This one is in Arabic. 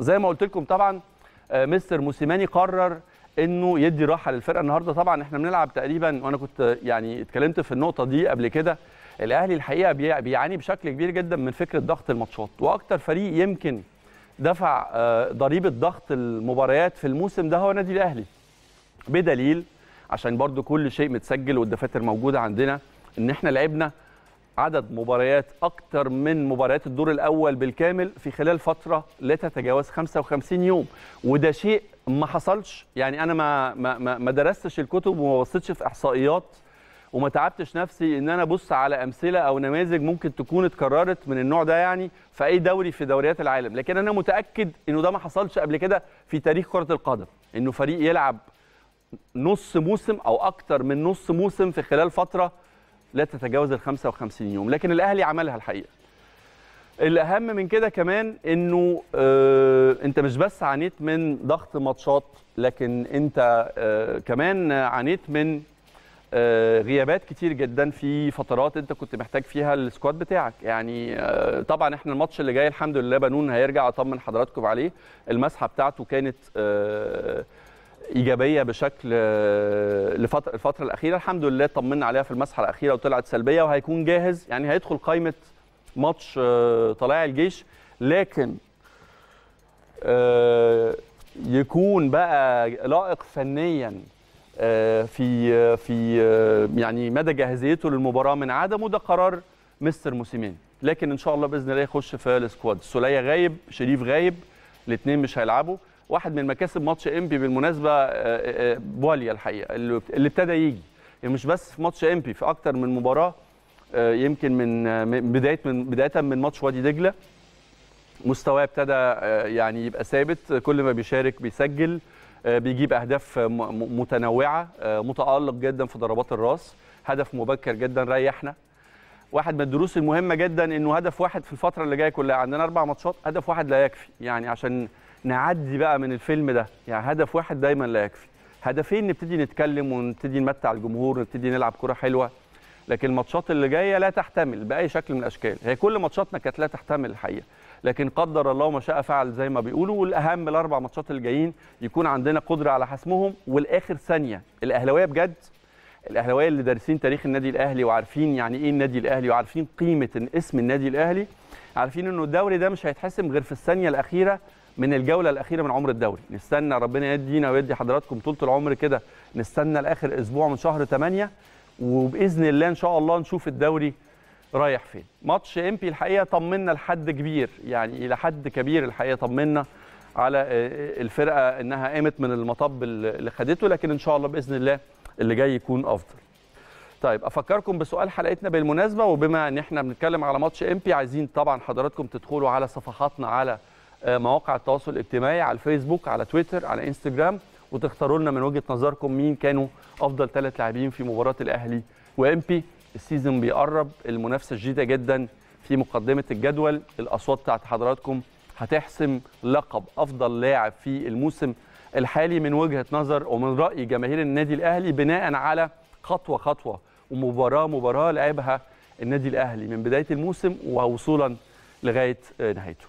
زي ما قلت لكم طبعا آه، مستر موسيماني قرر انه يدي راحه للفرقه النهارده طبعا احنا بنلعب تقريبا وانا كنت يعني اتكلمت في النقطه دي قبل كده الاهلي الحقيقه بيعاني بشكل كبير جدا من فكره ضغط الماتشات واكتر فريق يمكن دفع آه، ضريبه ضغط المباريات في الموسم ده هو النادي الاهلي بدليل عشان برضو كل شيء متسجل والدفاتر موجوده عندنا ان احنا لعبنا عدد مباريات أكثر من مباريات الدور الأول بالكامل في خلال فترة لا تتجاوز 55 يوم وده شيء ما حصلش يعني أنا ما ما ما درستش الكتب وما بصيتش في إحصائيات وما تعبتش نفسي ان انا ابص على امثله او نماذج ممكن تكون اتكررت من النوع ده يعني في اي دوري في دوريات العالم لكن انا متاكد انه ده ما حصلش قبل كده في تاريخ كره القدم انه فريق يلعب نص موسم او اكتر من نص موسم في خلال فتره لا تتجاوز ال 55 يوم لكن الاهلي عملها الحقيقه الاهم من كده كمان انه آه انت مش بس عانيت من ضغط ماتشات لكن انت آه كمان عانيت من آه غيابات كتير جدا في فترات انت كنت محتاج فيها السكواد بتاعك يعني آه طبعا احنا الماتش اللي جاي الحمد لله بنون هيرجع اطمن حضراتكم عليه المسحه بتاعته كانت آه ايجابيه بشكل لفتره الفتره الاخيره الحمد لله طمنا عليها في المسحه الاخيره وطلعت سلبيه وهيكون جاهز يعني هيدخل قائمه ماتش آه، طلائع الجيش لكن آه، يكون بقى لائق فنيا آه، في في يعني مدى جاهزيته للمباراه من عدمه ده قرار مستر موسيمين لكن ان شاء الله باذن الله يخش في السكواد سوليه غايب شريف غايب الاثنين مش هيلعبوا واحد من مكاسب ماتش انبي بالمناسبه آه، آه، آه، بواليا الحقيقه اللي ابتدى يجي يعني مش بس في ماتش انبي في اكتر من مباراه يمكن من بدايه من بدايه من ماتش وادي دجله مستواه ابتدى يعني يبقى ثابت كل ما بيشارك بيسجل بيجيب اهداف متنوعه متالق جدا في ضربات الراس هدف مبكر جدا ريحنا واحد من الدروس المهمه جدا انه هدف واحد في الفتره اللي جايه كلها عندنا اربع ماتشات هدف واحد لا يكفي يعني عشان نعدي بقى من الفيلم ده يعني هدف واحد دايما لا يكفي هدفين نبتدي نتكلم ونبتدي نمتع الجمهور نبتدي نلعب كره حلوه لكن الماتشات اللي جايه لا تحتمل باي شكل من الاشكال هي كل ماتشاتنا كانت لا تحتمل الحقيقه لكن قدر الله ما شاء فعل زي ما بيقولوا والاهم الاربع ماتشات اللي جايين يكون عندنا قدره على حسمهم والاخر ثانيه الاهلاويه بجد الاهلاويه اللي دارسين تاريخ النادي الاهلي وعارفين يعني ايه النادي الاهلي وعارفين قيمه اسم النادي الاهلي عارفين انه الدوري ده مش هيتحسم غير في الثانيه الاخيره من الجوله الاخيره من عمر الدوري نستنى ربنا يدينا ويدي حضراتكم طول العمر كده نستنى لاخر اسبوع من شهر 8 وباذن الله ان شاء الله نشوف الدوري رايح فين ماتش امبي الحقيقه طمنا لحد كبير يعني الى حد كبير الحقيقه طمنا على آه، آه، الفرقه انها قامت من المطب اللي خدته لكن ان شاء الله باذن الله اللي جاي يكون افضل طيب افكركم بسؤال حلقتنا بالمناسبه وبما ان احنا بنتكلم على ماتش امبي عايزين طبعا حضراتكم تدخلوا على صفحاتنا على آه، مواقع التواصل الاجتماعي على الفيسبوك على تويتر على انستجرام وتختاروا لنا من وجهه نظركم مين كانوا افضل ثلاث لاعبين في مباراه الاهلي وامبي السيزون بيقرب المنافسه شديده جدا في مقدمه الجدول الاصوات بتاعت حضراتكم هتحسم لقب افضل لاعب في الموسم الحالي من وجهه نظر ومن راي جماهير النادي الاهلي بناء على خطوه خطوه ومباراه مباراه لعبها النادي الاهلي من بدايه الموسم ووصولا لغايه نهايته